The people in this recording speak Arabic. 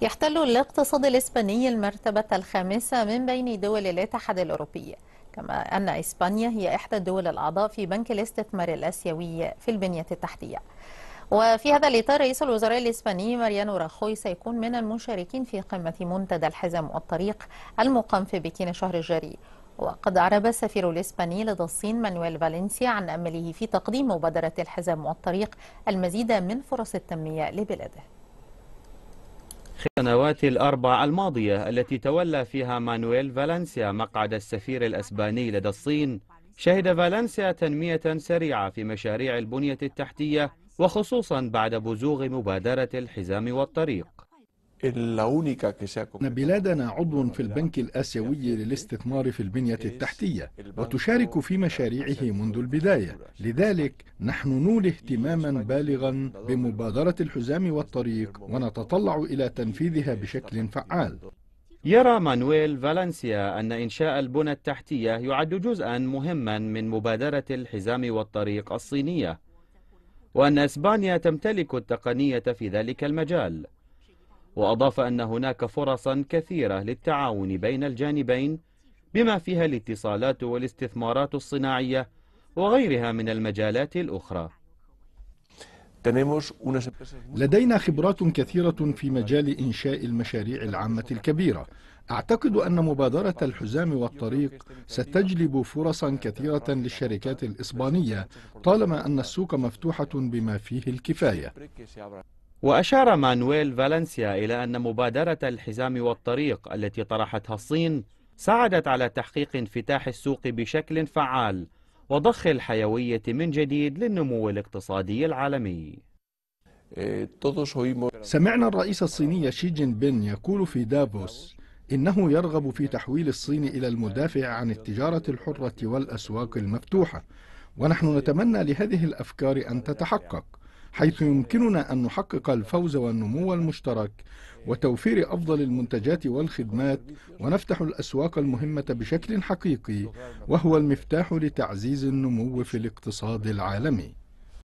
يحتل الاقتصاد الإسباني المرتبة الخامسة من بين دول الاتحاد الأوروبي كما أن إسبانيا هي إحدى الدول الأعضاء في بنك الاستثمار الآسيوي في البنية التحتية وفي هذا الإطار رئيس الوزراء الإسباني ماريانو راخوي سيكون من المشاركين في قمة منتدى الحزم والطريق المقام في بكين الشهر الجاري وقد أعرب السفير الإسباني لدى الصين مانويل فالنسيا عن أمله في تقديم مبادرة الحزم والطريق المزيد من فرص التنمية لبلاده السنوات الأربع الماضية التي تولى فيها مانويل فالنسيا مقعد السفير الأسباني لدى الصين شهد فالنسيا تنمية سريعة في مشاريع البنية التحتية وخصوصا بعد بزوغ مبادرة الحزام والطريق بلادنا عضو في البنك الآسيوي للاستثمار في البنية التحتية وتشارك في مشاريعه منذ البداية لذلك نحن نولي اهتماما بالغا بمبادرة الحزام والطريق ونتطلع إلى تنفيذها بشكل فعال يرى مانويل فالنسيا أن إنشاء البنى التحتية يعد جزءا مهما من مبادرة الحزام والطريق الصينية وأن إسبانيا تمتلك التقنية في ذلك المجال وأضاف أن هناك فرصا كثيرة للتعاون بين الجانبين بما فيها الاتصالات والاستثمارات الصناعية وغيرها من المجالات الأخرى لدينا خبرات كثيرة في مجال إنشاء المشاريع العامة الكبيرة أعتقد أن مبادرة الحزام والطريق ستجلب فرصا كثيرة للشركات الإسبانية طالما أن السوق مفتوحة بما فيه الكفاية وأشار مانويل فالنسيا إلى أن مبادرة الحزام والطريق التي طرحتها الصين ساعدت على تحقيق انفتاح السوق بشكل فعال وضخ الحيوية من جديد للنمو الاقتصادي العالمي سمعنا الرئيس الصيني شي جين بين يقول في دافوس إنه يرغب في تحويل الصين إلى المدافع عن التجارة الحرة والأسواق المفتوحة ونحن نتمنى لهذه الأفكار أن تتحقق حيث يمكننا أن نحقق الفوز والنمو المشترك وتوفير أفضل المنتجات والخدمات ونفتح الأسواق المهمة بشكل حقيقي وهو المفتاح لتعزيز النمو في الاقتصاد العالمي